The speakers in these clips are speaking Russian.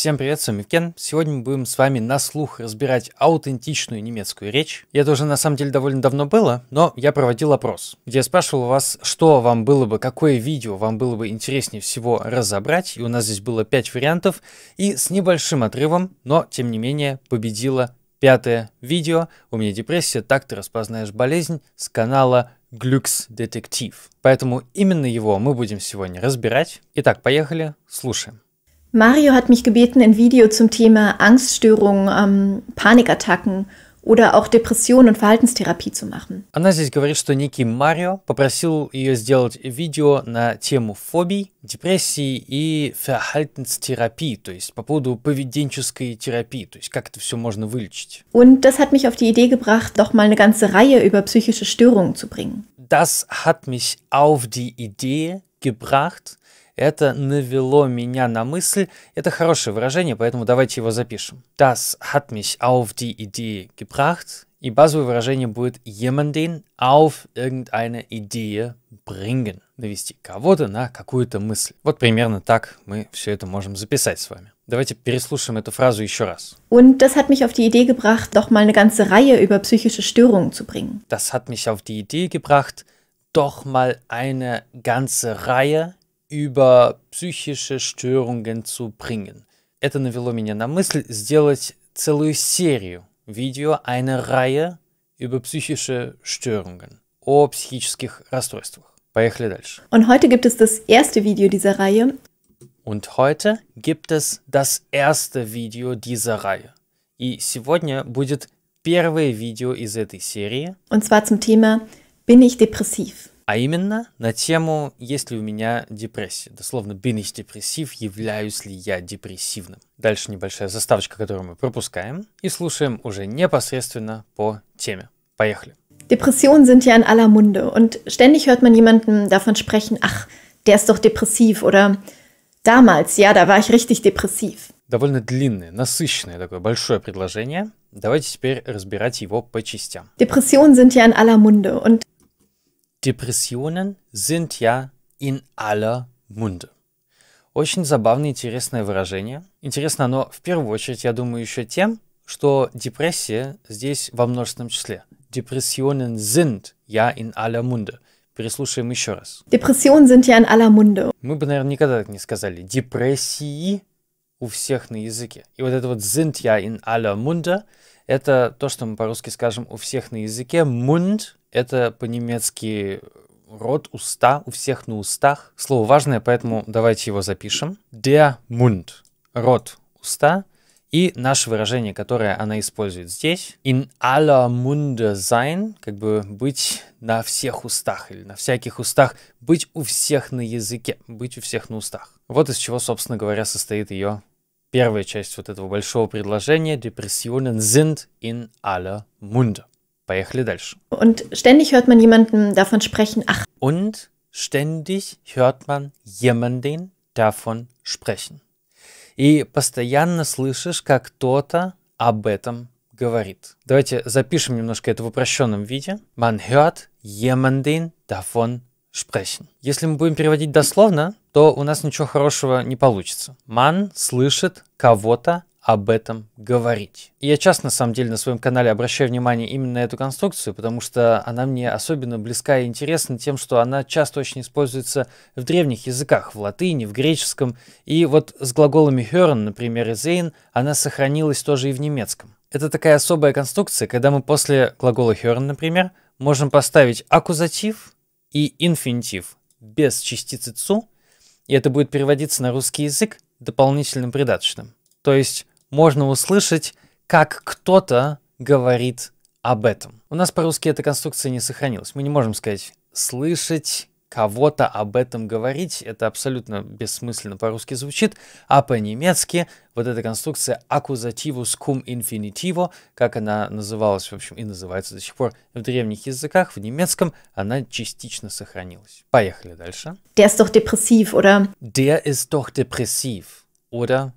Всем привет, с вами Кен. Сегодня мы будем с вами на слух разбирать аутентичную немецкую речь. это уже на самом деле довольно давно было, но я проводил опрос, где я спрашивал вас, что вам было бы, какое видео вам было бы интереснее всего разобрать. И у нас здесь было 5 вариантов, и с небольшим отрывом, но тем не менее победило пятое видео «У меня депрессия, так ты распознаешь болезнь» с канала Глюкс Детектив. Поэтому именно его мы будем сегодня разбирать. Итак, поехали, слушаем. Mario hat mich gebeten, ein Video zum Thema Angststörungen, ähm, Panikattacken oder auch Depression und Verhaltenstherapie zu machen. Она здесь говорит, что некий Марио попросил ее сделать видео на тему фобий, депрессии и Verhaltenstherapie, то есть по поводу поведенческой терапии, то есть как это все можно вылечить. Und das hat mich auf die Idee gebracht, doch mal eine ganze Reihe über psychische Störungen zu bringen. Das hat mich auf die Idee gebracht, Это навело меня на мысль. Это хорошее выражение, поэтому давайте его запишем. Das hat mich auf die Idee gebracht. И базовое выражение будет jemanden auf irgendeine Idee bringen. Навести кого-то на какую-то мысль. Вот примерно так мы все это можем записать с вами. Давайте переслушаем эту фразу еще раз. Und das hat mich auf die Idee gebracht, doch mal eine ganze Reihe über psychische Störungen zu bringen. Das hat mich auf die Idee gebracht, doch mal eine ganze Reihe über psychische Störungen zu bringen. Это навело меня на мысль сделать целую серию видео, eine Reihe über psychische Störungen, о психических расстройствах. Поехали дальше. Und heute gibt es das erste Video dieser Reihe. Und heute gibt es das erste Video dieser Reihe. И сегодня будет первое видео из этой серии. Und zwar zum Thema Bin ich depressiv? а именно на тему «Есть ли у меня депрессия?» Дословно «Бинич депрессив, являюсь ли я депрессивным?» Дальше небольшая заставочка, которую мы пропускаем, и слушаем уже непосредственно по теме. Поехали! Depressionen sind ja in aller Munde und ständig hört man jemanden davon sprechen, ach, der ist doch depressiv oder damals, ja, da war ich richtig depressiv. Довольно длинное, насыщенное такое большое предложение. Давайте теперь разбирать его по частям. Depressionen sind ja in aller Munde und Depressionen sind ja in aller Munde. Очень забавное, интересное выражение. Интересно оно в первую очередь, я думаю, еще тем, что депрессия здесь во множественном числе. Депрессионен sind ja in aller Munde. Переслушаем еще раз. Depressionen sind ja in aller Munde. Мы бы, наверное, никогда так не сказали. Депрессии у всех на языке. И вот это вот sind ja in aller Munde – это то, что мы по-русски скажем у всех на языке. Мунд — это по-немецки рот, уста, у всех на устах. Слово важное, поэтому давайте его запишем. Der Mund — рот, уста. И наше выражение, которое она использует здесь, in aller munde sein, как бы быть на всех устах или на всяких устах, быть у всех на языке, быть у всех на устах. Вот из чего, собственно говоря, состоит ее первая часть вот этого большого предложения. Depressionen sind in aller Munde. Поехали дальше. Und ständig hört man jemanden davon sprechen. Ach. Und ständig hört man jemanden davon sprechen. И постоянно слышишь, как кто-то об этом говорит. Давайте запишем немножко это в упрощенном виде. Man hört jemanden davon sprechen. Если мы будем переводить дословно, то у нас ничего хорошего не получится. Ман слышит кого-то об этом говорить. И я часто, на самом деле, на своем канале обращаю внимание именно на эту конструкцию, потому что она мне особенно близка и интересна тем, что она часто очень используется в древних языках, в латыни, в греческом. И вот с глаголами hören, например, и sehen, она сохранилась тоже и в немецком. Это такая особая конструкция, когда мы после глагола hören, например, можем поставить аккузатив и инфинитив без частицы «цу», и это будет переводиться на русский язык дополнительным придаточным. То есть можно услышать, как кто-то говорит об этом. У нас по-русски эта конструкция не сохранилась. Мы не можем сказать «слышать кого-то об этом говорить, это абсолютно бессмысленно по-русски звучит, а по-немецки вот эта конструкция accusativus cum infinitivo, как она называлась, в общем, и называется до сих пор в древних языках, в немецком она частично сохранилась. Поехали дальше. Der ist doch depressiv, oder? Der ist doch depressiv, oder?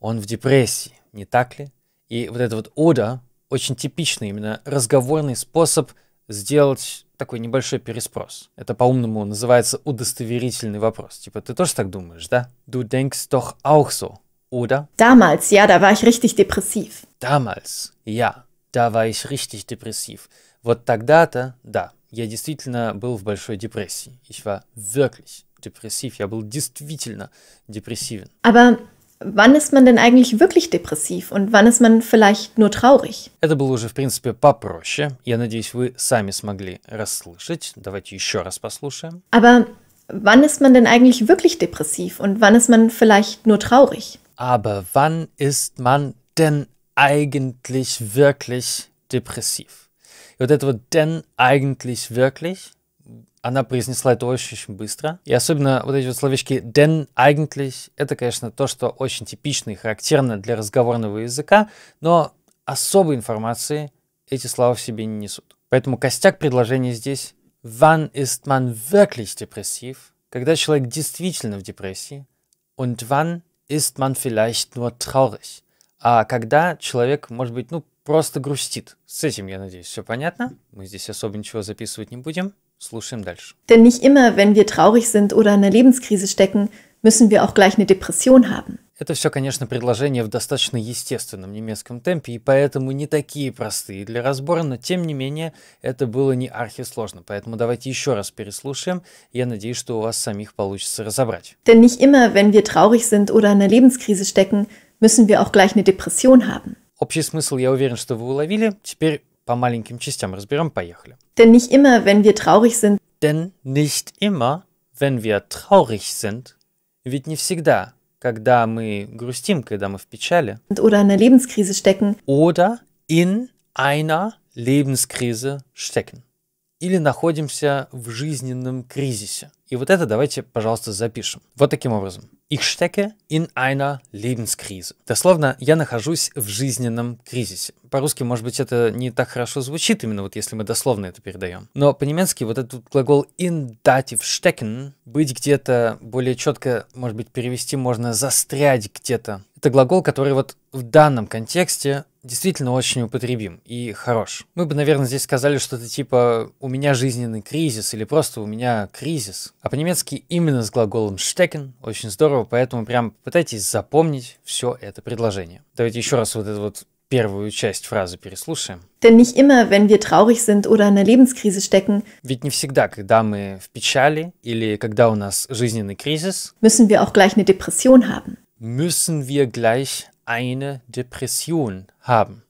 Он в депрессии, не так ли? И вот это вот «oder» очень типичный именно разговорный способ сделать такой небольшой переспрос. Это по-умному называется удостоверительный вопрос. Типа, ты тоже так думаешь, да? Du denkst doch auch so, oder? Damals, ja, da war ich richtig depressiv. Damals, ja, da war ich richtig depressiv. Вот тогда-то, да, я действительно был в большой депрессии. Ich war wirklich depressiv. Я был действительно депрессивен. Aber wann ist man denn eigentlich wirklich depressiv und wann ist man vielleicht nur traurig? Это было уже, в принципе, попроще. Я надеюсь, вы сами смогли расслышать. Давайте еще раз послушаем. Aber wann ist man denn eigentlich wirklich depressiv und wann ist man vielleicht nur traurig? Aber wann ist man denn eigentlich wirklich depressiv? И вот это вот denn eigentlich wirklich Она произнесла это очень-очень быстро. И особенно вот эти вот словечки "den «eigentlich» — это, конечно, то, что очень типично и характерно для разговорного языка, но особой информации эти слова в себе не несут. Поэтому костяк предложения здесь «Wann ist man wirklich depressiv?» Когда человек действительно в депрессии. Und wann ist man vielleicht nur traurig? А когда человек, может быть, ну, просто грустит. С этим, я надеюсь, все понятно. Мы здесь особо ничего записывать не будем. Слушаем дальше. Denn nicht immer, wenn wir traurig sind oder in einer Lebenskrise stecken, müssen wir auch gleich eine Depression haben. Это все, конечно, предложение в достаточно естественном немецком темпе, и поэтому не такие простые для разбора, но тем не менее это было не архисложно. Поэтому давайте еще раз переслушаем. Я надеюсь, что у вас самих получится разобрать. Denn nicht immer, wenn wir traurig sind oder in einer Lebenskrise stecken, müssen wir auch gleich eine Depression haben. Общий смысл, я уверен, что вы уловили. Теперь paar маленьким частям разберем, поехали. Denn nicht immer, wenn wir traurig sind. Denn nicht immer, wenn wir traurig sind. Ведь не всегда, когда мы грустим, когда мы в печали. Oder in einer Lebenskrise stecken. Oder in einer Lebenskrise stecken. или находимся в жизненном кризисе. И вот это давайте, пожалуйста, запишем. Вот таким образом. Ich stecke in einer Lebenskrise. Дословно, я нахожусь в жизненном кризисе. По-русски, может быть, это не так хорошо звучит, именно вот если мы дословно это передаем. Но по-немецки вот этот глагол in dativ stecken, быть где-то более четко, может быть, перевести можно застрять где-то это глагол, который вот в данном контексте действительно очень употребим и хорош. Мы бы, наверное, здесь сказали что-то типа «у меня жизненный кризис» или просто «у меня кризис». А по-немецки именно с глаголом «штекен» очень здорово, поэтому прям пытайтесь запомнить все это предложение. Давайте еще раз вот эту вот первую часть фразы переслушаем. Denn nicht immer, wenn wir traurig sind oder in Lebenskrise stecken, ведь не всегда, когда мы в печали или когда у нас жизненный кризис, müssen wir auch gleich eine Depression haben. müssen wir gleich eine Depression haben.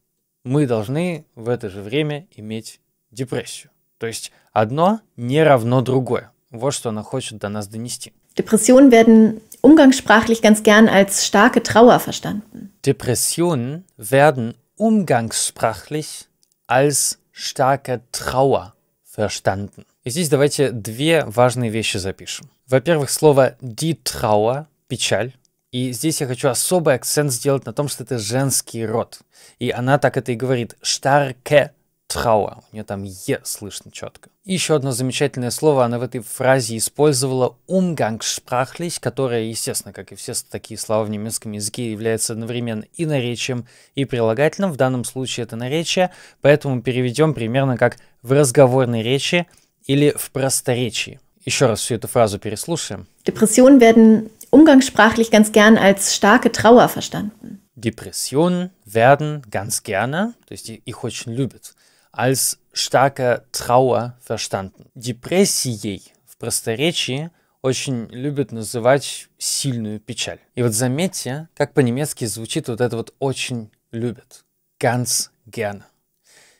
Мы должны в это же время иметь депрессию. То есть одно не равно другое. Вот что она хочет до нас донести. Depressionen werden umgangssprachlich ganz gern als starke Trauer verstanden. Depressionen werden umgangssprachlich als starke Trauer verstanden. И здесь давайте две важные вещи запишем. Во-первых, слово die Trauer, печаль, И здесь я хочу особый акцент сделать на том, что это женский род. И она так это и говорит. Штарке Трауа. У нее там Е слышно четко. И еще одно замечательное слово она в этой фразе использовала «умгангшпрахлич», которое, естественно, как и все такие слова в немецком языке, является одновременно и наречием, и прилагательным. В данном случае это наречие, поэтому переведем примерно как «в разговорной речи» или «в просторечии». Еще раз всю эту фразу переслушаем. Depressionen werden umgangssprachlich ganz gern als starke Trauer verstanden. Depressionen werden ganz gerne, то есть их очень любят, als starke Trauer verstanden. Депрессией в просторечии очень любят называть сильную печаль. И вот заметьте, как по-немецки звучит вот это вот «очень любят». Ganz gerne.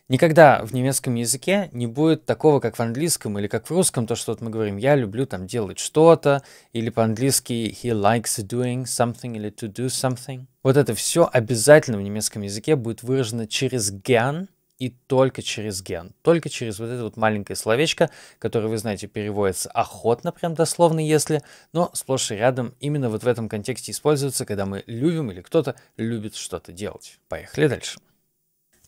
Никогда в немецком языке не будет такого, как в английском или как в русском, то, что вот мы говорим «я люблю там делать что-то», или по-английски «he likes doing something» или «to do something». Вот это все обязательно в немецком языке будет выражено через «gern», и только через "gern", только через вот это вот маленькое словечко, которое, вы знаете, переводится охотно, прям дословно, если, но сплошь и рядом именно вот в этом контексте используется, когда мы любим или кто-то любит что-то делать. Поехали дальше.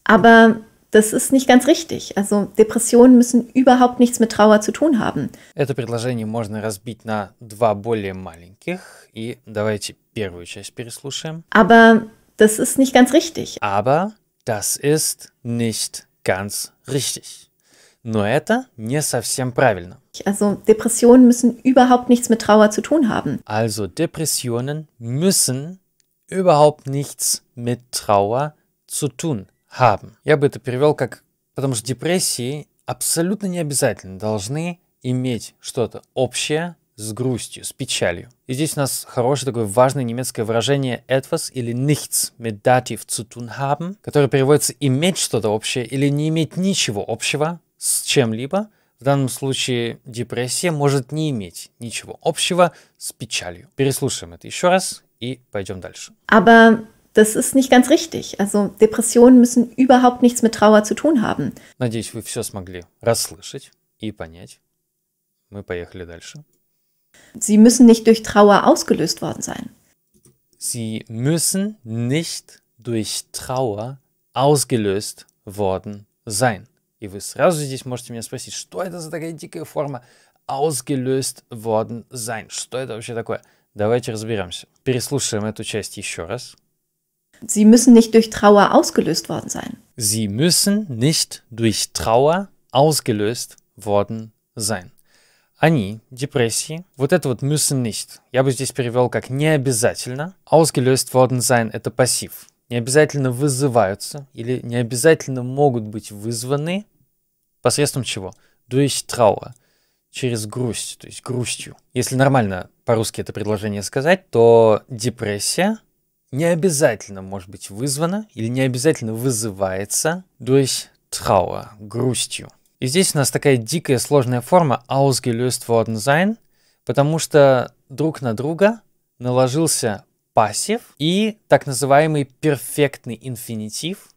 Aber das ist nicht ganz richtig. Also Depressionen müssen überhaupt nichts mit Trauer zu tun haben. Это предложение можно разбить на два более маленьких. И давайте первую часть переслушаем. Aber das ist nicht ganz richtig. Aber das ist nicht ganz richtig. Но это не совсем правильно. Also Depressionen müssen überhaupt nichts mit Trauer zu tun haben. Also Depressionen müssen überhaupt nichts mit Trauer zu tun haben haben. Я бы это перевел как... Потому что депрессии абсолютно не обязательно должны иметь что-то общее с грустью, с печалью. И здесь у нас хорошее такое важное немецкое выражение etwas или nichts mit dativ zu tun haben, которое переводится иметь что-то общее или не иметь ничего общего с чем-либо. В данном случае депрессия может не иметь ничего общего с печалью. Переслушаем это еще раз и пойдем дальше. Aber das ist nicht ganz richtig. Also Depressionen müssen überhaupt nichts mit Trauer zu tun haben. Надеюсь, вы все смогли расслышать и понять. Мы поехали дальше. Sie müssen nicht durch Trauer ausgelöst worden sein. Sie müssen nicht durch Trauer ausgelöst worden sein. И вы сразу здесь можете меня спросить, что это за такая дикая форма ausgelöst worden sein? Что это вообще такое? Давайте разберемся. Переслушаем эту часть еще раз. Sie müssen nicht durch Trauer ausgelöst worden sein. Sie müssen nicht durch Trauer ausgelöst worden sein. Они, депрессии, вот это вот müssen nicht, я бы здесь перевел как не обязательно. Ausgelöst worden sein – это пассив. Не обязательно вызываются или не обязательно могут быть вызваны посредством чего? Durch Trauer через грусть, то есть грустью. Если нормально по-русски это предложение сказать, то депрессия не обязательно может быть вызвано или не обязательно вызывается durch Trauer, грустью. И здесь у нас такая дикая сложная форма ausgelöst worden sein, потому что друг на друга наложился пассив и так называемый перфектный инфинитив,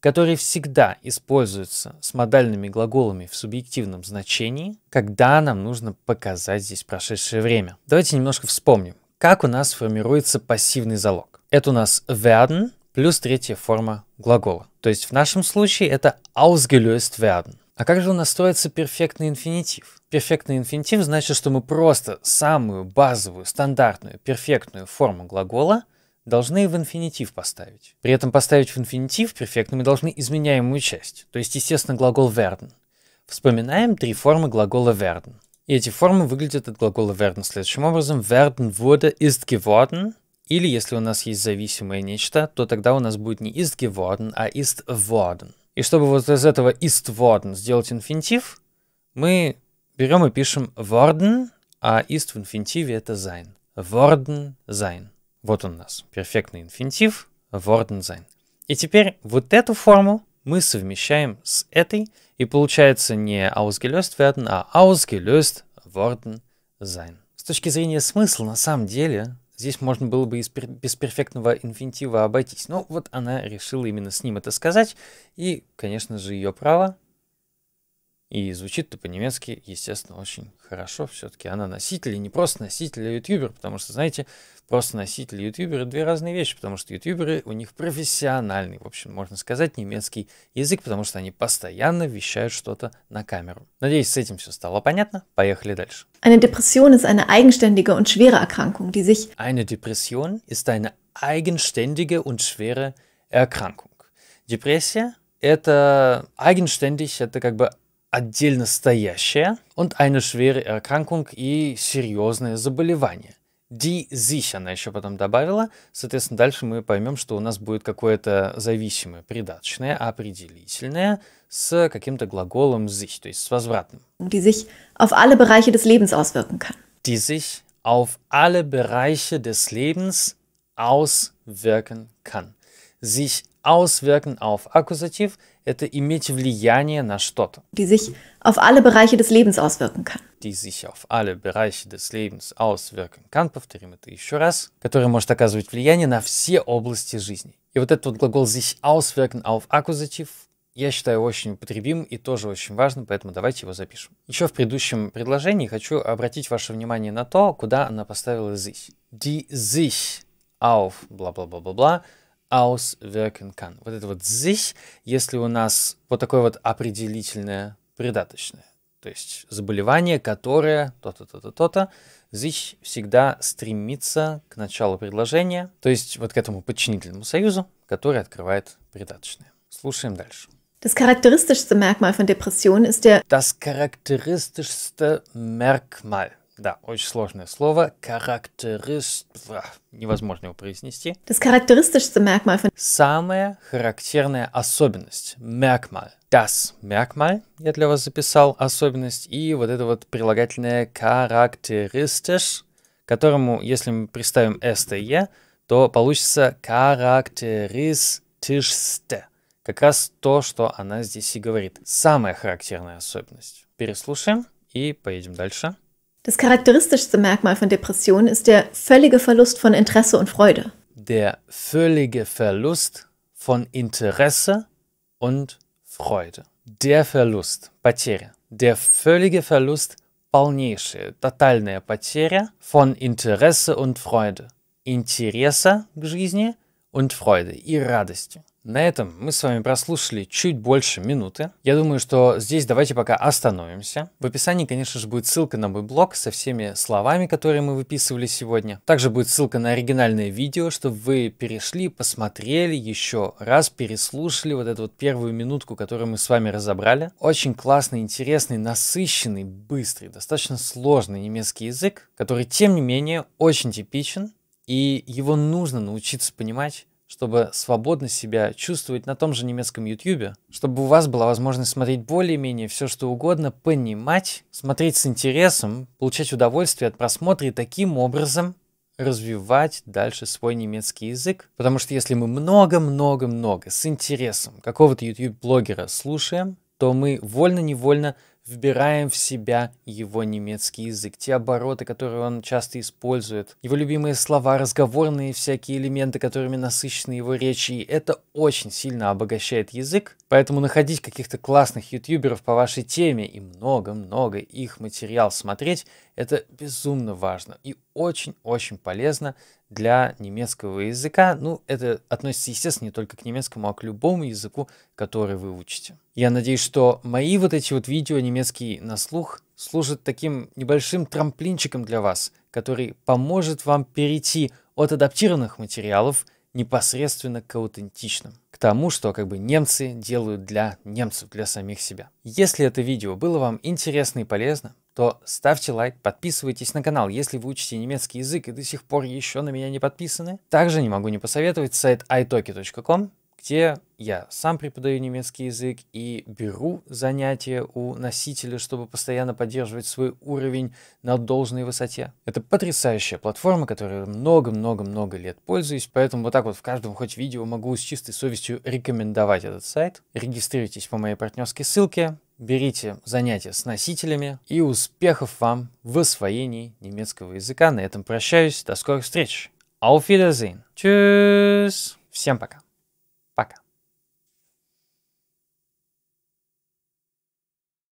который всегда используется с модальными глаголами в субъективном значении, когда нам нужно показать здесь прошедшее время. Давайте немножко вспомним, как у нас формируется пассивный залог. Это у нас werden плюс третья форма глагола. То есть в нашем случае это ausgelöst werden. А как же у нас строится перфектный инфинитив? Перфектный инфинитив значит, что мы просто самую базовую, стандартную, перфектную форму глагола должны в инфинитив поставить. При этом поставить в инфинитив перфектными должны изменяемую часть, то есть, естественно, глагол werden. Вспоминаем три формы глагола werden. И эти формы выглядят от глагола werden следующим образом. Werden wurde ist geworden, или если у нас есть зависимое нечто, то тогда у нас будет не ist geworden, а ist worden. И чтобы вот из этого ist worden сделать инфинитив, мы берем и пишем worden, а ist в инфинитиве это sein. Worden sein. Вот он у нас, перфектный инфинитив worden sein. И теперь вот эту форму мы совмещаем с этой, и получается не ausgelöst werden, а ausgelöst worden sein. С точки зрения смысла, на самом деле, Здесь можно было бы без перфектного инфинитива обойтись. Но вот она решила именно с ним это сказать. И, конечно же, ее право. И звучит-то по-немецки, естественно, очень хорошо. Все-таки она носитель, и не просто носитель, а ютубер. Потому что, знаете, просто носитель и ютубер — две разные вещи. Потому что ютуберы, у них профессиональный, в общем, можно сказать, немецкий язык, потому что они постоянно вещают что-то на камеру. Надеюсь, с этим все стало понятно. Поехали дальше. Eine Depression ist eine eigenständige und schwere Erkrankung, die sich... Eine Depression ist eine eigenständige und schwere Erkrankung. Депрессия — это eigenständig, это как бы отдельно стоящая und eine schwere Erkrankung и серьезное заболевание. Die sich она еще потом добавила. Соответственно, дальше мы поймем, что у нас будет какое-то зависимое придаточное, определительное с каким-то глаголом sich, то есть с возвратным. Die sich auf alle Bereiche des Lebens auswirken kann. Die sich auf alle Bereiche des Lebens auswirken kann. Sich auswirken auf Akkusativ – это иметь влияние на что-то. Die sich auf alle Bereiche des Lebens auswirken kann. Die sich auf alle Bereiche des Lebens auswirken kann, повторим это еще раз, который может оказывать влияние на все области жизни. И вот этот вот глагол sich auswirken auf Akkusativ я считаю очень употребим и тоже очень важным, поэтому давайте его запишем. Еще в предыдущем предложении хочу обратить ваше внимание на то, куда она поставила sich. Die sich auf бла-бла-бла-бла-бла auswirken kann. Вот это вот sich, если у нас вот такое вот определительное придаточное. То есть заболевание, которое то-то, то-то, то-то, sich всегда стремится к началу предложения, то есть вот к этому подчинительному союзу, который открывает придаточное. Слушаем дальше. Das charakteristischste Merkmal von Depressionen ist der... Das charakteristischste Merkmal да, очень сложное слово. Характерист... Невозможно его произнести. Das charakteristischste Merkmal von... Самая характерная особенность. Merkmal. Das Merkmal, я для вас записал особенность, и вот это вот прилагательное charakteristisch, которому, если мы представим сте, «E», то получится charakteristischste. Как раз то, что она здесь и говорит. Самая характерная особенность. Переслушаем и поедем дальше. Das charakteristischste Merkmal von Depressionen ist der völlige Verlust von Interesse und Freude. Der völlige Verlust von Interesse und Freude. Der Verlust, потеря. Der völlige Verlust, полнейшая, тотальная потеря von Interesse und Freude. Interesse к жизни und Freude и радости. На этом мы с вами прослушали чуть больше минуты. Я думаю, что здесь давайте пока остановимся. В описании, конечно же, будет ссылка на мой блог со всеми словами, которые мы выписывали сегодня. Также будет ссылка на оригинальное видео, чтобы вы перешли, посмотрели еще раз, переслушали вот эту вот первую минутку, которую мы с вами разобрали. Очень классный, интересный, насыщенный, быстрый, достаточно сложный немецкий язык, который, тем не менее, очень типичен, и его нужно научиться понимать чтобы свободно себя чувствовать на том же немецком YouTube, чтобы у вас была возможность смотреть более-менее все, что угодно, понимать, смотреть с интересом, получать удовольствие от просмотра и таким образом развивать дальше свой немецкий язык. Потому что если мы много-много-много с интересом какого-то YouTube-блогера слушаем, то мы вольно-невольно вбираем в себя его немецкий язык, те обороты, которые он часто использует, его любимые слова, разговорные всякие элементы, которыми насыщены его речи, и это очень сильно обогащает язык, поэтому находить каких-то классных ютуберов по вашей теме и много-много их материал смотреть – это безумно важно и очень-очень полезно для немецкого языка. Ну, это относится, естественно, не только к немецкому, а к любому языку, который вы учите. Я надеюсь, что мои вот эти вот видео «Немецкий на слух» служат таким небольшим трамплинчиком для вас, который поможет вам перейти от адаптированных материалов непосредственно к аутентичным, к тому, что как бы немцы делают для немцев, для самих себя. Если это видео было вам интересно и полезно, то ставьте лайк, подписывайтесь на канал, если вы учите немецкий язык и до сих пор еще на меня не подписаны. Также не могу не посоветовать сайт italki.com, где я сам преподаю немецкий язык и беру занятия у носителя, чтобы постоянно поддерживать свой уровень на должной высоте. Это потрясающая платформа, которой много-много-много лет пользуюсь, поэтому вот так вот в каждом хоть видео могу с чистой совестью рекомендовать этот сайт. Регистрируйтесь по моей партнерской ссылке, берите занятия с носителями и успехов вам в освоении немецкого языка. На этом прощаюсь. До скорых встреч. Auf Wiedersehen. Tschüss. Всем пока.